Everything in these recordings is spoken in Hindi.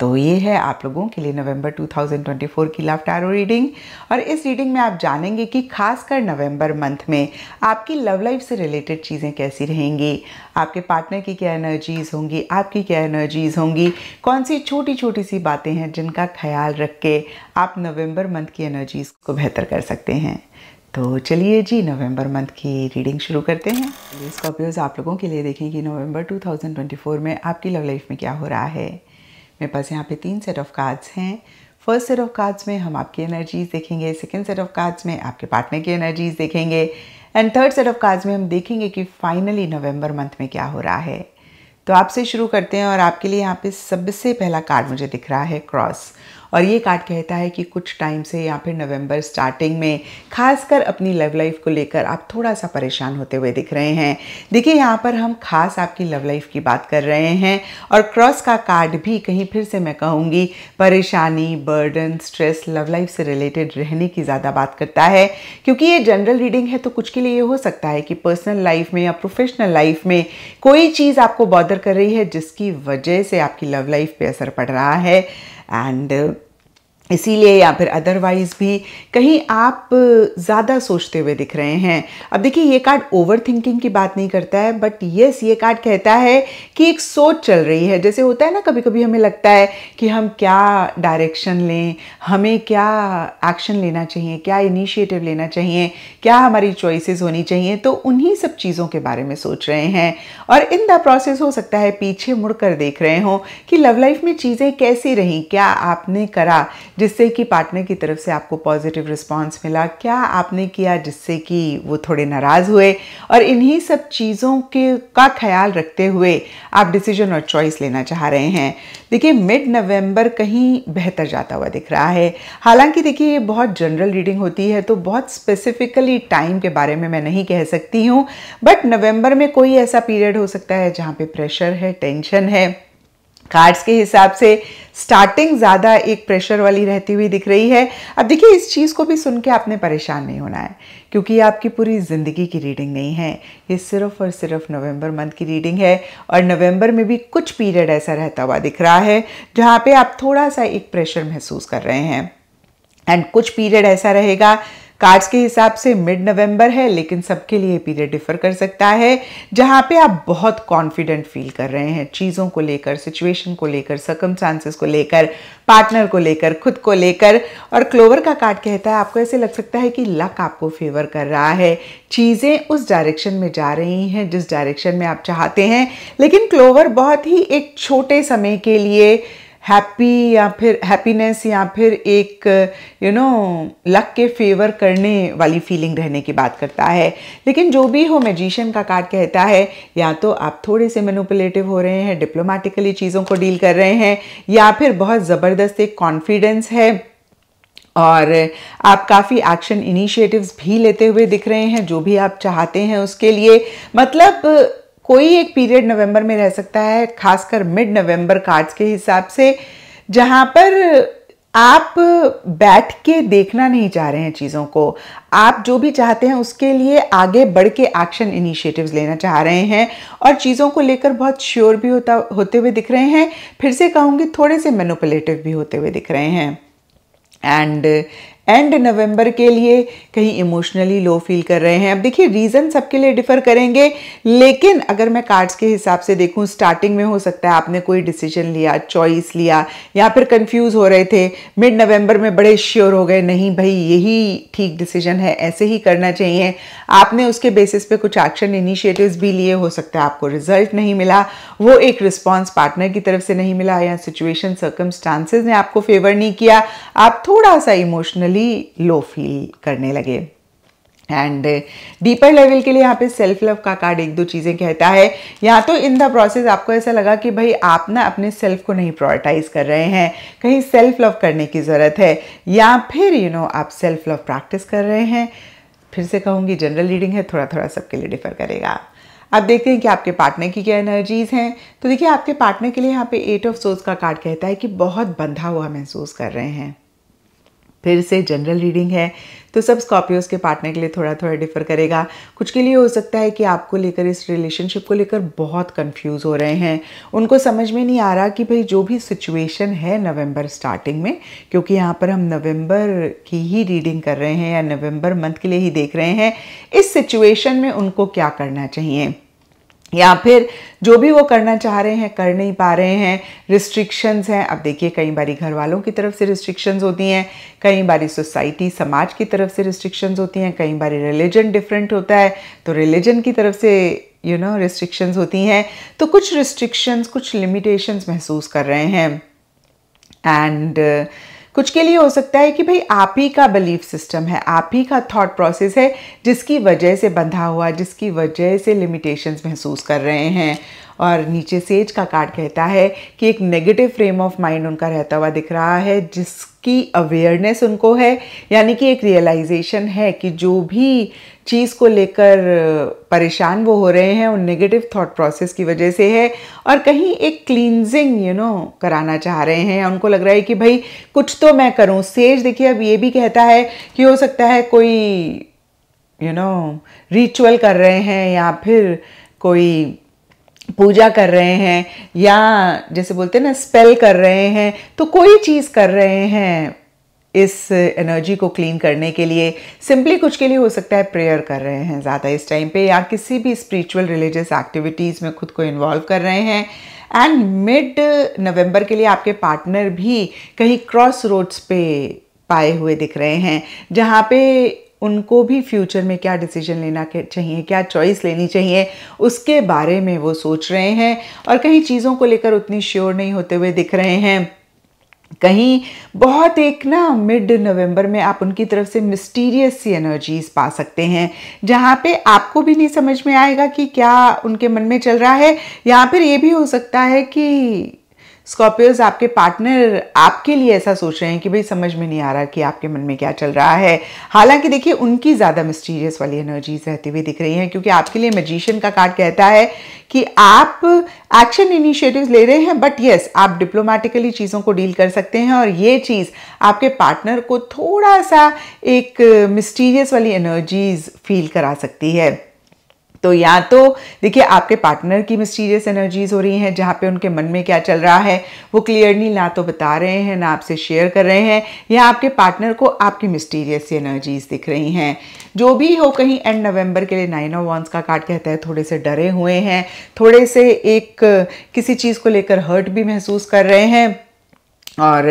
तो ये है आप लोगों के लिए नवंबर 2024 की लव टैरो रीडिंग और इस रीडिंग में आप जानेंगे कि खासकर नवंबर मंथ में आपकी लव लाइफ से रिलेटेड चीज़ें कैसी रहेंगी आपके पार्टनर की क्या एनर्जीज़ होंगी आपकी क्या एनर्जीज़ होंगी कौन सी छोटी छोटी सी बातें हैं जिनका ख्याल रख के आप नवम्बर मंथ की एनर्जीज़ को बेहतर कर सकते हैं तो चलिए जी नवंबर मंथ की रीडिंग शुरू करते हैं स्कॉर्पियोज आप लोगों के लिए देखें कि नवंबर 2024 में आपकी लव लाइफ में क्या हो रहा है मेरे पास यहाँ पे तीन सेट ऑफ कार्ड्स हैं फर्स्ट सेट ऑफ कार्ड्स में हम आपकी एनर्जीज देखेंगे सेकेंड सेट ऑफ कार्ड्स में आपके पार्टनर की एनर्जीज देखेंगे and third set of cards में हम देखेंगे कि फाइनली नवंबर मंथ में क्या हो रहा है तो आपसे शुरू करते हैं और आपके लिए यहाँ पे सबसे पहला कार्ड मुझे दिख रहा है क्रॉस और ये कार्ड कहता है कि कुछ टाइम से या फिर नवंबर स्टार्टिंग में खासकर अपनी लव लाइफ को लेकर आप थोड़ा सा परेशान होते हुए दिख रहे हैं देखिए यहाँ पर हम खास आपकी लव लाइफ की बात कर रहे हैं और क्रॉस का कार्ड भी कहीं फिर से मैं कहूँगी परेशानी बर्डन स्ट्रेस लव लाइफ से रिलेटेड रहने की ज़्यादा बात करता है क्योंकि ये जनरल रीडिंग है तो कुछ के लिए ये हो सकता है कि पर्सनल लाइफ में या प्रोफेशनल लाइफ में कोई चीज़ आपको बॉदर कर रही है जिसकी वजह से आपकी लव लाइफ पे असर पड़ रहा है एंड इसीलिए या फिर अदरवाइज़ भी कहीं आप ज़्यादा सोचते हुए दिख रहे हैं अब देखिए ये कार्ड ओवर थिंकिंग की बात नहीं करता है बट येस ये कार्ड कहता है कि एक सोच चल रही है जैसे होता है ना कभी कभी हमें लगता है कि हम क्या डायरेक्शन लें हमें क्या एक्शन लेना चाहिए क्या इनिशिएटिव लेना चाहिए क्या हमारी चॉइसेस होनी चाहिए तो उन्हीं सब चीज़ों के बारे में सोच रहे हैं और इन द प्रोसेस हो सकता है पीछे मुड़ कर देख रहे हों कि लव लाइफ में चीज़ें कैसी रहीं क्या आपने करा जिससे कि पार्टनर की तरफ से आपको पॉजिटिव रिस्पॉन्स मिला क्या आपने किया जिससे कि वो थोड़े नाराज़ हुए और इन्हीं सब चीज़ों के का ख्याल रखते हुए आप डिसीजन और चॉइस लेना चाह रहे हैं देखिए मिड नवंबर कहीं बेहतर जाता हुआ दिख रहा है हालांकि देखिए ये बहुत जनरल रीडिंग होती है तो बहुत स्पेसिफिकली टाइम के बारे में मैं नहीं कह सकती हूँ बट नवंबर में कोई ऐसा पीरियड हो सकता है जहाँ पे प्रेशर है टेंशन है कार्ड्स के हिसाब से स्टार्टिंग ज़्यादा एक प्रेशर वाली रहती हुई दिख रही है अब देखिए इस चीज़ को भी सुन के आपने परेशान नहीं होना है क्योंकि ये आपकी पूरी ज़िंदगी की रीडिंग नहीं है ये सिर्फ और सिर्फ नवंबर मंथ की रीडिंग है और नवंबर में भी कुछ पीरियड ऐसा रहता हुआ दिख रहा है जहाँ पे आप थोड़ा सा एक प्रेशर महसूस कर रहे हैं एंड कुछ पीरियड ऐसा रहेगा कार्ड्स के हिसाब से मिड नवंबर है लेकिन सबके लिए पीरियड डिफर कर सकता है जहाँ पे आप बहुत कॉन्फिडेंट फील कर रहे हैं चीज़ों को लेकर सिचुएशन को लेकर सकम को लेकर पार्टनर को लेकर खुद को लेकर और क्लोवर का कार्ड कहता है आपको ऐसे लग सकता है कि लक आपको फेवर कर रहा है चीज़ें उस डायरेक्शन में जा रही हैं जिस डायरेक्शन में आप चाहते हैं लेकिन क्लोवर बहुत ही एक छोटे समय के लिए हैप्पी या फिर हैप्पीनेस या फिर एक यू नो लक के फेवर करने वाली फीलिंग रहने की बात करता है लेकिन जो भी हो मैजिशियन का कार्ड कहता है या तो आप थोड़े से मैनुपुलेटिव हो रहे हैं डिप्लोमेटिकली चीज़ों को डील कर रहे हैं या फिर बहुत ज़बरदस्त एक कॉन्फिडेंस है और आप काफ़ी एक्शन इनिशिएटिव्स भी लेते हुए दिख रहे हैं जो भी आप चाहते हैं उसके लिए मतलब कोई एक पीरियड नवंबर में रह सकता है खासकर मिड नवंबर कार्ड्स के हिसाब से जहाँ पर आप बैठ के देखना नहीं चाह रहे हैं चीज़ों को आप जो भी चाहते हैं उसके लिए आगे बढ़ के एक्शन इनिशिएटिव्स लेना चाह रहे हैं और चीज़ों को लेकर बहुत श्योर भी होता होते हुए दिख रहे हैं फिर से कहूँगी थोड़े से मेनोपलेटिव भी होते हुए दिख रहे हैं एंड एंड नवंबर के लिए कहीं इमोशनली लो फील कर रहे हैं अब देखिए रीज़न सबके लिए डिफर करेंगे लेकिन अगर मैं कार्ड्स के हिसाब से देखूं स्टार्टिंग में हो सकता है आपने कोई डिसीजन लिया चॉइस लिया या फिर कंफ्यूज हो रहे थे मिड नवंबर में बड़े श्योर हो गए नहीं भाई यही ठीक डिसीजन है ऐसे ही करना चाहिए आपने उसके बेसिस पे कुछ एक्शन इनिशिएटिव्स भी लिए हो सकता है आपको रिजल्ट नहीं मिला वो एक रिस्पॉन्स पार्टनर की तरफ से नहीं मिला या सिचुएशन सर्कमस्टांसेज ने आपको फेवर नहीं किया आप थोड़ा सा इमोशनली gradually लो फील करने लगे एंड डीपर लेवल के लिए यहाँ पे सेल्फ लव का कार्ड एक दो चीज़ें कहता है या तो इन द प्रोसेस आपको ऐसा लगा कि भाई आप ना अपने सेल्फ को नहीं प्रायोरिटाइज कर रहे हैं कहीं सेल्फ लव करने की ज़रूरत है या फिर यू you नो know, आप सेल्फ लव प्रैक्टिस कर रहे हैं फिर से कहूँगी जनरल रीडिंग है थोड़ा थोड़ा सबके लिए डिफर करेगा अब देखते हैं कि आपके पार्टनर की क्या एनर्जीज हैं तो देखिए आपके पार्टनर के लिए यहाँ पे एट ऑफ सोर्स का कार्ड कहता है कि बहुत बंधा हुआ महसूस कर रहे हैं फिर से जनरल रीडिंग है तो सब स्कॉर्पियोज के पार्टनर के लिए थोड़ा थोड़ा डिफर करेगा कुछ के लिए हो सकता है कि आपको लेकर इस रिलेशनशिप को लेकर बहुत कंफ्यूज हो रहे हैं उनको समझ में नहीं आ रहा कि भाई जो भी सिचुएशन है नवंबर स्टार्टिंग में क्योंकि यहाँ पर हम नवंबर की ही रीडिंग कर रहे हैं या नवंबर मंथ के लिए ही देख रहे हैं इस सिचुएशन में उनको क्या करना चाहिए या फिर जो भी वो करना चाह रहे हैं कर नहीं पा रहे हैं रिस्ट्रिक्शंस हैं अब देखिए कई बारी घर वालों की तरफ से रिस्ट्रिक्शंस होती हैं कई बारी सोसाइटी समाज की तरफ से रिस्ट्रिक्शंस होती हैं कई बारी रिलीजन डिफरेंट होता है तो रिलीजन की तरफ से यू नो रिस्ट्रिक्शंस होती हैं तो कुछ रिस्ट्रिक्शंस कुछ लिमिटेशंस महसूस कर रहे हैं एंड uh, कुछ के लिए हो सकता है कि भाई आप ही का बिलीफ सिस्टम है आप ही का थॉट प्रोसेस है जिसकी वजह से बंधा हुआ जिसकी वजह से लिमिटेशंस महसूस कर रहे हैं और नीचे सेज का कार्ड कहता है कि एक नेगेटिव फ्रेम ऑफ माइंड उनका रहता हुआ दिख रहा है जिसकी अवेयरनेस उनको है यानी कि एक रियलाइजेशन है कि जो भी चीज़ को लेकर परेशान वो हो रहे हैं उन नेगेटिव थॉट प्रोसेस की वजह से है और कहीं एक क्लींजिंग यू नो कराना चाह रहे हैं उनको लग रहा है कि भाई कुछ तो मैं करूं सेज देखिए अब ये भी कहता है कि हो सकता है कोई यू नो रिचुअल कर रहे हैं या फिर कोई पूजा कर रहे हैं या जैसे बोलते हैं ना स्पेल कर रहे हैं तो कोई चीज़ कर रहे हैं इस एनर्जी को क्लीन करने के लिए सिंपली कुछ के लिए हो सकता है प्रेयर कर रहे हैं ज़्यादा इस टाइम पे या किसी भी स्पिरिचुअल रिलीजियस एक्टिविटीज़ में खुद को इन्वॉल्व कर रहे हैं एंड मिड नवंबर के लिए आपके पार्टनर भी कहीं क्रॉस रोड्स पे पाए हुए दिख रहे हैं जहाँ पे उनको भी फ्यूचर में क्या डिसीजन लेना चाहिए क्या चॉइस लेनी चाहिए उसके बारे में वो सोच रहे हैं और कहीं चीज़ों को लेकर उतनी श्योर नहीं होते हुए दिख रहे हैं कहीं बहुत एक ना मिड नवंबर में आप उनकी तरफ से मिस्टीरियस सी एनर्जीज पा सकते हैं जहाँ पे आपको भी नहीं समझ में आएगा कि क्या उनके मन में चल रहा है या फिर ये भी हो सकता है कि स्कॉर्पियोज आपके पार्टनर आपके लिए ऐसा सोच रहे हैं कि भाई समझ में नहीं आ रहा कि आपके मन में क्या चल रहा है हालांकि देखिए उनकी ज़्यादा मिस्टीरियस वाली एनर्जीज रहती हुई दिख रही हैं क्योंकि आपके लिए मजिशियन का कार्ड कहता है कि आप एक्शन इनिशिएटिव्स ले रहे हैं बट येस आप डिप्लोमेटिकली चीज़ों को डील कर सकते हैं और ये चीज़ आपके पार्टनर को थोड़ा सा एक मिस्टीरियस वाली एनर्जीज फील करा सकती है तो या तो देखिए आपके पार्टनर की मिस्टीरियस एनर्जीज हो रही हैं जहाँ पे उनके मन में क्या चल रहा है वो क्लियरली ना तो बता रहे हैं ना आपसे शेयर कर रहे हैं या आपके पार्टनर को आपकी मिस्टीरियस एनर्जीज दिख रही हैं जो भी हो कहीं एंड नवंबर के लिए नाइन ऑफ वॉन्स का कार्ड कहता है थोड़े से डरे हुए हैं थोड़े से एक किसी चीज़ को लेकर हर्ट भी महसूस कर रहे हैं और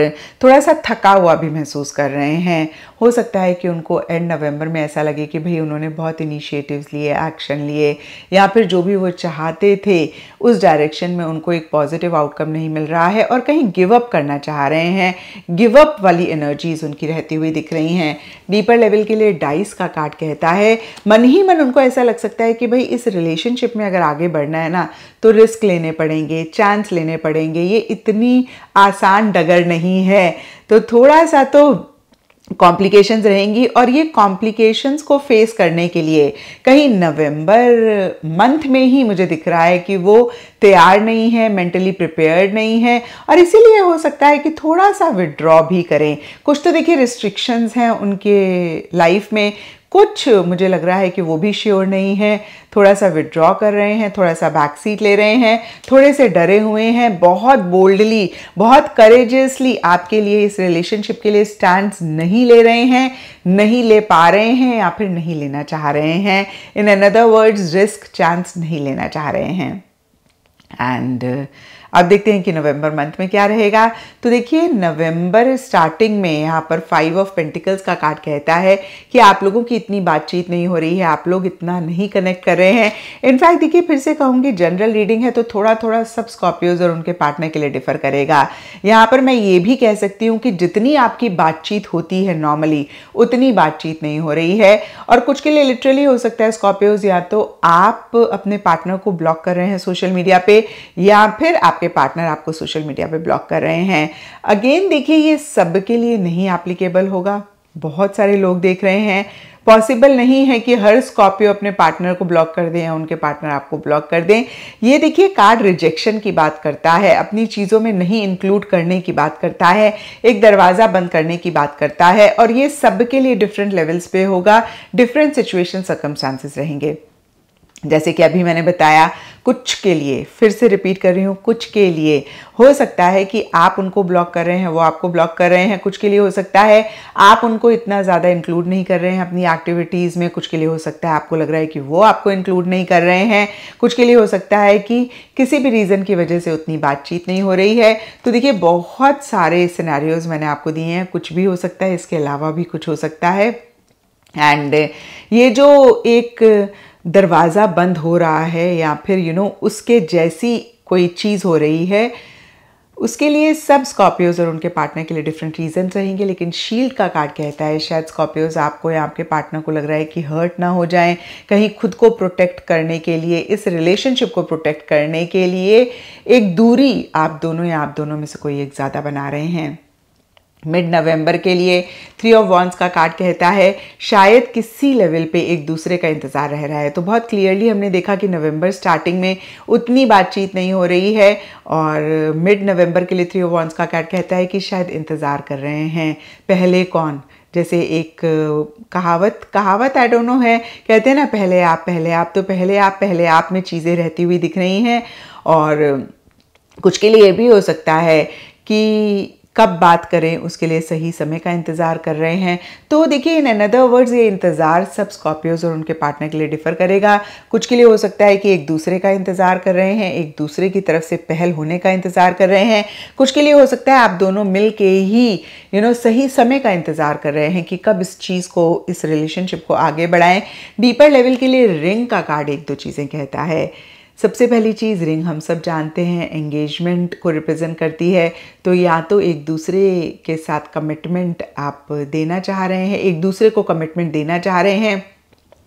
थोड़ा सा थका हुआ भी महसूस कर रहे हैं हो सकता है कि उनको एंड नवंबर में ऐसा लगे कि भाई उन्होंने बहुत इनिशिएटिव्स लिए एक्शन लिए या फिर जो भी वो चाहते थे उस डायरेक्शन में उनको एक पॉजिटिव आउटकम नहीं मिल रहा है और कहीं गिव अप करना चाह रहे हैं गिव अप वाली एनर्जीज उनकी रहती हुई दिख रही हैं डीपर लेवल के लिए डाइस का कार्ड कहता है मन ही मन उनको ऐसा लग सकता है कि भाई इस रिलेशनशिप में अगर आगे बढ़ना है ना तो रिस्क लेने पड़ेंगे चांस लेने पड़ेंगे ये इतनी आसान अगर नहीं है तो थोड़ा सा तो कॉम्प्लिकेशंस रहेंगी और ये कॉम्प्लिकेशंस को फेस करने के लिए कहीं नवंबर मंथ में ही मुझे दिख रहा है कि वो तैयार नहीं है मेंटली प्रिपेयर्ड नहीं है और इसीलिए हो सकता है कि थोड़ा सा विड्रॉ भी करें कुछ तो देखिए रिस्ट्रिक्शंस हैं उनके लाइफ में कुछ मुझे लग रहा है कि वो भी श्योर नहीं है थोड़ा सा विड्रॉ कर रहे हैं थोड़ा सा बैक सीट ले रहे हैं थोड़े से डरे हुए हैं बहुत बोल्डली बहुत करेजियसली आपके लिए इस रिलेशनशिप के लिए स्टैंड नहीं ले रहे हैं नहीं ले पा रहे हैं या फिर नहीं लेना चाह रहे हैं in another words risk chance नहीं लेना चाह रहे हैं एंड uh, अब देखते हैं कि नवंबर मंथ में क्या रहेगा तो देखिए नवंबर स्टार्टिंग में यहाँ पर फाइव ऑफ पेंटिकल्स का कार्ड कहता है कि आप लोगों की इतनी बातचीत नहीं हो रही है आप लोग इतना नहीं कनेक्ट कर रहे हैं इनफैक्ट देखिए फिर से कहूँगी जनरल रीडिंग है तो थोड़ा थोड़ा सब स्कॉर्पियोज और उनके पार्टनर के लिए डिफर करेगा यहाँ पर मैं ये भी कह सकती हूँ कि जितनी आपकी बातचीत होती है नॉर्मली उतनी बातचीत नहीं हो रही है और कुछ के लिए लिटरली हो सकता है स्कॉर्पियोज या तो आप अपने पार्टनर को ब्लॉक कर रहे हैं सोशल मीडिया पर या फिर आप आपके पार्टनर आपको सोशल मीडिया पे ब्लॉक कर रहे हैं अगेन देखिए ये सब के लिए नहीं एप्लीकेबल होगा बहुत सारे लोग देख रहे हैं पॉसिबल नहीं है कि हर स्कॉर्पियो अपने पार्टनर को ब्लॉक कर दें या उनके पार्टनर आपको ब्लॉक कर दें ये देखिए कार्ड रिजेक्शन की बात करता है अपनी चीज़ों में नहीं इंक्लूड करने की बात करता है एक दरवाज़ा बंद करने की बात करता है और ये सब के लिए डिफरेंट लेवल्स पे होगा डिफरेंट सिचुएशन सर्कमस्टांसिस रहेंगे जैसे कि अभी मैंने बताया कुछ के लिए फिर से रिपीट कर रही हूँ कुछ के लिए हो सकता है कि आप उनको ब्लॉक कर रहे हैं वो आपको ब्लॉक कर रहे हैं कुछ के लिए हो सकता है आप उनको इतना ज़्यादा इंक्लूड नहीं कर रहे हैं अपनी एक्टिविटीज़ में कुछ के लिए हो सकता है आपको लग रहा है कि वो आपको इंक्लूड नहीं कर रहे हैं कुछ के लिए हो सकता है कि किसी भी रीज़न की वजह से उतनी बातचीत नहीं हो रही है तो देखिए बहुत सारे सिनारियोज़ मैंने आपको दिए हैं कुछ भी हो सकता है इसके अलावा भी कुछ हो सकता है एंड ये जो एक दरवाज़ा बंद हो रहा है या फिर यू you नो know, उसके जैसी कोई चीज़ हो रही है उसके लिए सब स्कॉर्पियोज और उनके पार्टनर के लिए डिफरेंट रीजन रहेंगे लेकिन शील्ड का कार्ड कहता है शायद स्कॉर्पियोज आपको या आपके पार्टनर को लग रहा है कि हर्ट ना हो जाए कहीं खुद को प्रोटेक्ट करने के लिए इस रिलेशनशिप को प्रोटेक्ट करने के लिए एक दूरी आप दोनों या आप दोनों में से कोई एक ज़्यादा बना रहे हैं मिड नवंबर के लिए थ्री ऑफ वॉन्स का कार्ड कहता है शायद किसी लेवल पे एक दूसरे का इंतज़ार रह रहा है तो बहुत क्लियरली हमने देखा कि नवंबर स्टार्टिंग में उतनी बातचीत नहीं हो रही है और मिड नवंबर के लिए थ्री ऑफ वॉन्स का कार्ड कहता है कि शायद इंतज़ार कर रहे हैं पहले कौन जैसे एक कहावत कहावत आई डोंट नो है कहते हैं ना पहले आप पहले आप तो पहले आप पहले आप में चीज़ें रहती हुई दिख रही हैं और कुछ के लिए ये भी हो सकता है कि कब बात करें उसके लिए सही समय का इंतज़ार कर रहे हैं तो देखिए इन अनदर वर्ड्स ये इंतज़ार सब स्कॉर्पियोज और उनके पार्टनर के लिए डिफर करेगा कुछ के लिए हो सकता है कि एक दूसरे का इंतज़ार कर रहे हैं एक दूसरे की तरफ से पहल होने का इंतज़ार कर रहे हैं कुछ के लिए हो सकता है आप दोनों मिल के ही यू you नो know, सही समय का इंतज़ार कर रहे हैं कि कब इस चीज़ को इस रिलेशनशिप को आगे बढ़ाएं डीपर लेवल के लिए रिंग का कार्ड एक दो चीज़ें कहता है सबसे पहली चीज़ रिंग हम सब जानते हैं एंगेजमेंट को रिप्रेजेंट करती है तो या तो एक दूसरे के साथ कमिटमेंट आप देना चाह रहे हैं एक दूसरे को कमिटमेंट देना चाह रहे हैं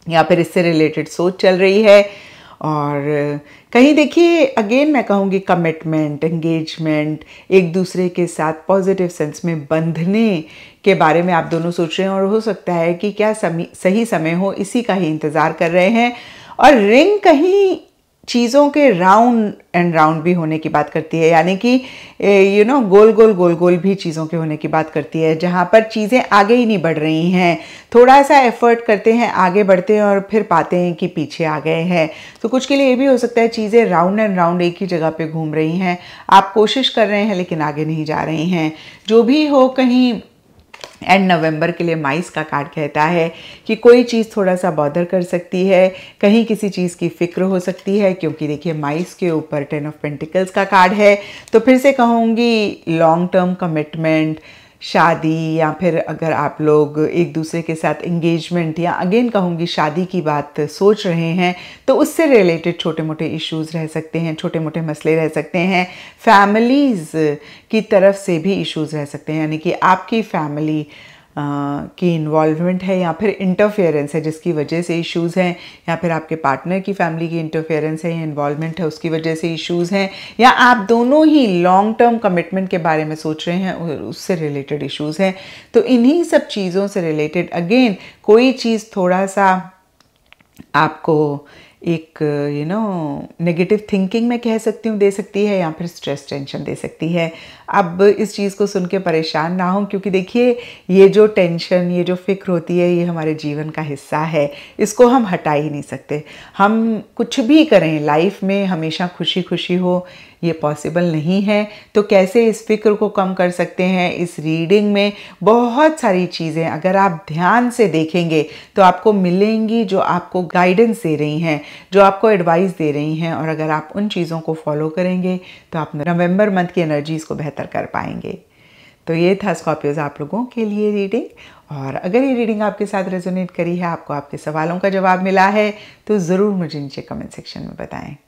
या फिर इससे रिलेटेड सोच चल रही है और कहीं देखिए अगेन मैं कहूँगी कमिटमेंट एंगेजमेंट एक दूसरे के साथ पॉजिटिव सेंस में बंधने के बारे में आप दोनों सोच रहे हैं और हो सकता है कि क्या समी, सही समय हो इसी का ही इंतज़ार कर रहे हैं और रिंग कहीं चीज़ों के राउंड एंड राउंड भी होने की बात करती है यानी कि यू नो गोल गोल गोल गोल भी चीज़ों के होने की बात करती है जहाँ पर चीज़ें आगे ही नहीं बढ़ रही हैं थोड़ा सा एफर्ट करते हैं आगे बढ़ते हैं और फिर पाते हैं कि पीछे आ गए हैं तो कुछ के लिए ये भी हो सकता है चीज़ें राउंड एंड राउंड एक ही जगह पर घूम रही हैं आप कोशिश कर रहे हैं लेकिन आगे नहीं जा रही हैं जो भी हो कहीं एंड नवंबर के लिए माइस का कार्ड कहता है कि कोई चीज़ थोड़ा सा बॉदर कर सकती है कहीं किसी चीज़ की फ़िक्र हो सकती है क्योंकि देखिए माइस के ऊपर टेन ऑफ पेंटिकल्स का कार्ड है तो फिर से कहूँगी लॉन्ग टर्म कमिटमेंट शादी या फिर अगर आप लोग एक दूसरे के साथ इंगेजमेंट या अगेन कहूँगी शादी की बात सोच रहे हैं तो उससे रिलेटेड छोटे मोटे इश्यूज रह सकते हैं छोटे मोटे मसले रह सकते हैं फैमिलीज़ की तरफ से भी इश्यूज रह सकते हैं यानी कि आपकी फैमिली की इन्वॉल्वमेंट है या फिर इंटरफेरेंस है जिसकी वजह से इश्यूज़ हैं या फिर आपके पार्टनर की फैमिली की इंटरफेरेंस है या इन्वॉल्वमेंट है उसकी वजह से इश्यूज़ हैं या आप दोनों ही लॉन्ग टर्म कमिटमेंट के बारे में सोच रहे हैं उससे रिलेटेड इश्यूज़ हैं तो इन्हीं सब चीज़ों से रिलेटेड अगेन कोई चीज़ थोड़ा सा आपको एक यू नो नेगेटिव थिंकिंग मैं कह सकती हूँ दे सकती है या फिर स्ट्रेस टेंशन दे सकती है अब इस चीज़ को सुन के परेशान ना हो क्योंकि देखिए ये जो टेंशन ये जो फिक्र होती है ये हमारे जीवन का हिस्सा है इसको हम हटा ही नहीं सकते हम कुछ भी करें लाइफ में हमेशा खुशी खुशी हो ये पॉसिबल नहीं है तो कैसे इस फिक्र को कम कर सकते हैं इस रीडिंग में बहुत सारी चीज़ें अगर आप ध्यान से देखेंगे तो आपको मिलेंगी जो आपको गाइडेंस दे रही हैं जो आपको एडवाइस दे रही हैं और अगर आप उन चीज़ों को फॉलो करेंगे तो आप नवंबर मंथ की एनर्जीज़ को बेहतर कर पाएंगे तो ये था स्कॉर्पियोज आप लोगों के लिए रीडिंग और अगर ये रीडिंग आपके साथ रेजोनेट करी है आपको आपके सवालों का जवाब मिला है तो ज़रूर मुझे नीचे कमेंट सेक्शन में बताएं